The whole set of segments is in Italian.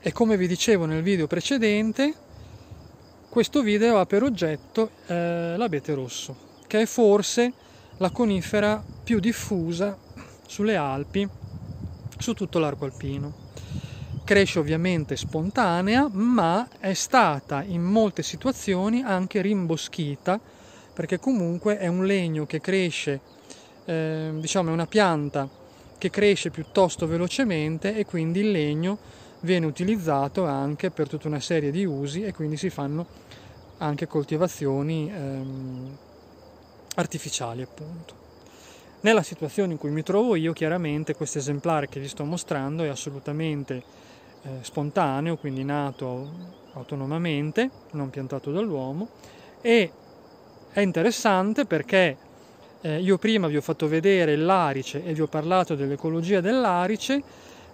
e come vi dicevo nel video precedente questo video ha per oggetto eh, l'abete rosso che è forse la conifera più diffusa sulle Alpi su tutto l'arco alpino cresce ovviamente spontanea ma è stata in molte situazioni anche rimboschita perché comunque è un legno che cresce eh, diciamo è una pianta che cresce piuttosto velocemente e quindi il legno viene utilizzato anche per tutta una serie di usi e quindi si fanno anche coltivazioni ehm, artificiali appunto. Nella situazione in cui mi trovo io chiaramente questo esemplare che vi sto mostrando è assolutamente eh, spontaneo, quindi nato autonomamente, non piantato dall'uomo e è interessante perché eh, io prima vi ho fatto vedere l'arice e vi ho parlato dell'ecologia dell'arice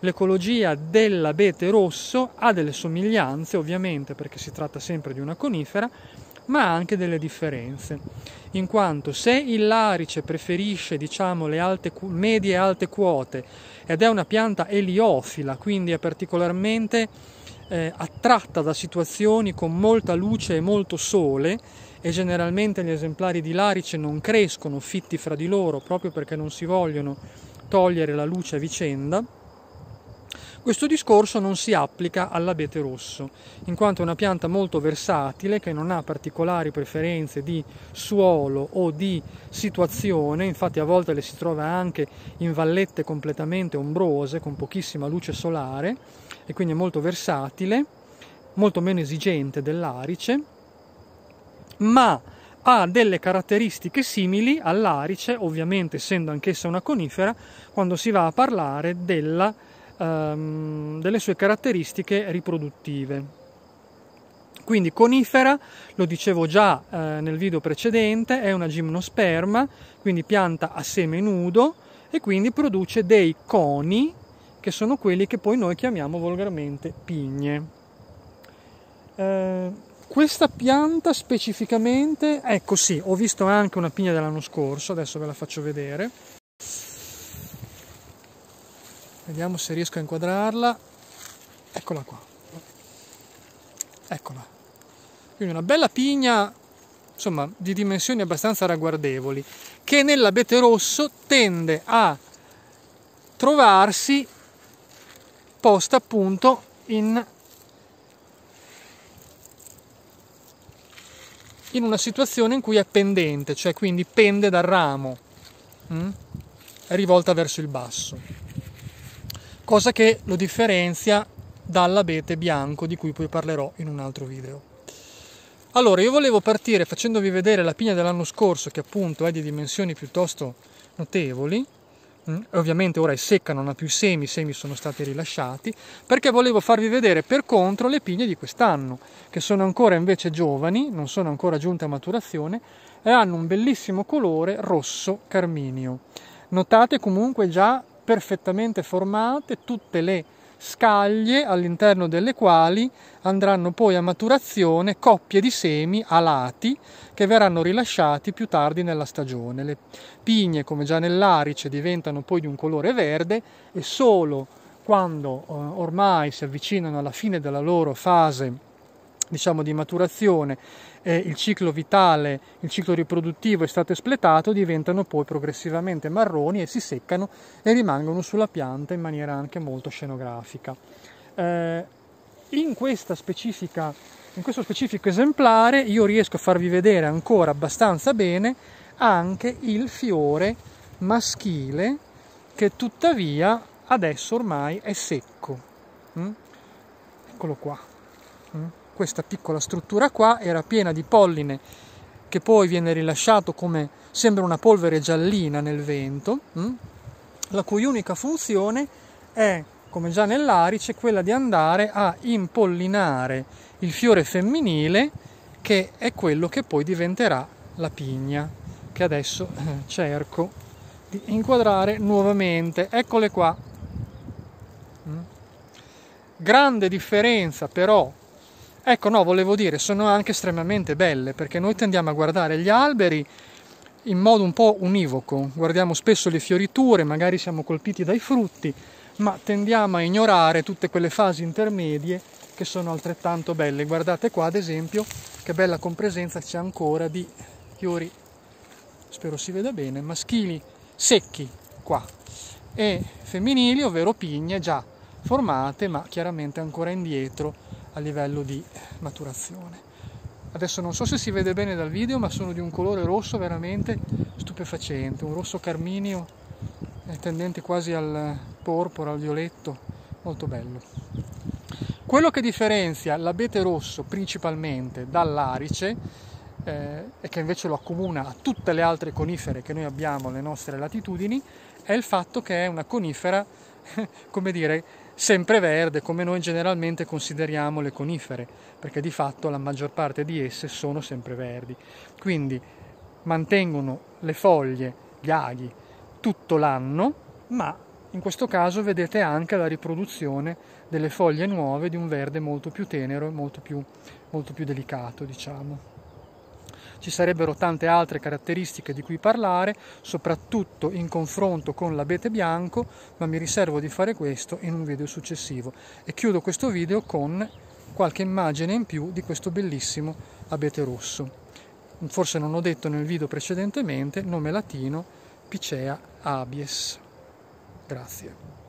L'ecologia dell'abete rosso ha delle somiglianze, ovviamente, perché si tratta sempre di una conifera, ma anche delle differenze, in quanto se il larice preferisce diciamo, le alte, medie e alte quote ed è una pianta eliofila, quindi è particolarmente eh, attratta da situazioni con molta luce e molto sole, e generalmente gli esemplari di larice non crescono fitti fra di loro proprio perché non si vogliono togliere la luce a vicenda, questo discorso non si applica all'abete rosso, in quanto è una pianta molto versatile che non ha particolari preferenze di suolo o di situazione, infatti a volte le si trova anche in vallette completamente ombrose con pochissima luce solare e quindi è molto versatile, molto meno esigente dell'arice, ma ha delle caratteristiche simili all'arice, ovviamente essendo anch'essa una conifera, quando si va a parlare della ehm, delle sue caratteristiche riproduttive. Quindi conifera, lo dicevo già eh, nel video precedente, è una gimnosperma, quindi pianta a seme nudo e quindi produce dei coni che sono quelli che poi noi chiamiamo volgarmente pigne. Eh, questa pianta specificamente, ecco sì, ho visto anche una pigna dell'anno scorso, adesso ve la faccio vedere vediamo se riesco a inquadrarla eccola qua eccola quindi una bella pigna insomma di dimensioni abbastanza ragguardevoli che nell'abete rosso tende a trovarsi posta appunto in, in una situazione in cui è pendente cioè quindi pende dal ramo mm? è rivolta verso il basso cosa che lo differenzia dall'abete bianco di cui poi parlerò in un altro video. Allora, io volevo partire facendovi vedere la pigna dell'anno scorso che appunto è di dimensioni piuttosto notevoli, mm, ovviamente ora è secca, non ha più semi, i semi sono stati rilasciati, perché volevo farvi vedere per contro le pigne di quest'anno, che sono ancora invece giovani, non sono ancora giunte a maturazione, e hanno un bellissimo colore rosso carminio. Notate comunque già perfettamente formate tutte le scaglie all'interno delle quali andranno poi a maturazione coppie di semi alati che verranno rilasciati più tardi nella stagione. Le pigne, come già nell'arice, diventano poi di un colore verde e solo quando eh, ormai si avvicinano alla fine della loro fase diciamo, di maturazione eh, il ciclo vitale, il ciclo riproduttivo è stato espletato, diventano poi progressivamente marroni e si seccano e rimangono sulla pianta in maniera anche molto scenografica. Eh, in, in questo specifico esemplare io riesco a farvi vedere ancora abbastanza bene anche il fiore maschile che tuttavia adesso ormai è secco. Mm? Eccolo qua. Mm? questa piccola struttura qua era piena di polline che poi viene rilasciato come sembra una polvere giallina nel vento, mh? Mm? la cui unica funzione è, come già nell'arice, quella di andare a impollinare il fiore femminile che è quello che poi diventerà la pigna, che adesso eh, cerco di inquadrare nuovamente. Eccole qua. Mm? Grande differenza però Ecco, no, volevo dire, sono anche estremamente belle perché noi tendiamo a guardare gli alberi in modo un po' univoco, guardiamo spesso le fioriture, magari siamo colpiti dai frutti, ma tendiamo a ignorare tutte quelle fasi intermedie che sono altrettanto belle. Guardate qua, ad esempio, che bella compresenza c'è ancora di fiori, spero si veda bene, maschili secchi qua e femminili, ovvero pigne già formate, ma chiaramente ancora indietro a livello di maturazione. Adesso non so se si vede bene dal video, ma sono di un colore rosso veramente stupefacente, un rosso carminio eh, tendente quasi al porpora, al violetto, molto bello. Quello che differenzia l'abete rosso principalmente dall'arice eh, e che invece lo accomuna a tutte le altre conifere che noi abbiamo alle nostre latitudini è il fatto che è una conifera, come dire, sempreverde come noi generalmente consideriamo le conifere, perché di fatto la maggior parte di esse sono sempreverdi. Quindi mantengono le foglie, gli aghi, tutto l'anno, ma in questo caso vedete anche la riproduzione delle foglie nuove di un verde molto più tenero e molto più, molto più delicato, diciamo. Ci sarebbero tante altre caratteristiche di cui parlare, soprattutto in confronto con l'abete bianco, ma mi riservo di fare questo in un video successivo. E chiudo questo video con qualche immagine in più di questo bellissimo abete rosso. Forse non ho detto nel video precedentemente, nome latino Picea abies. Grazie.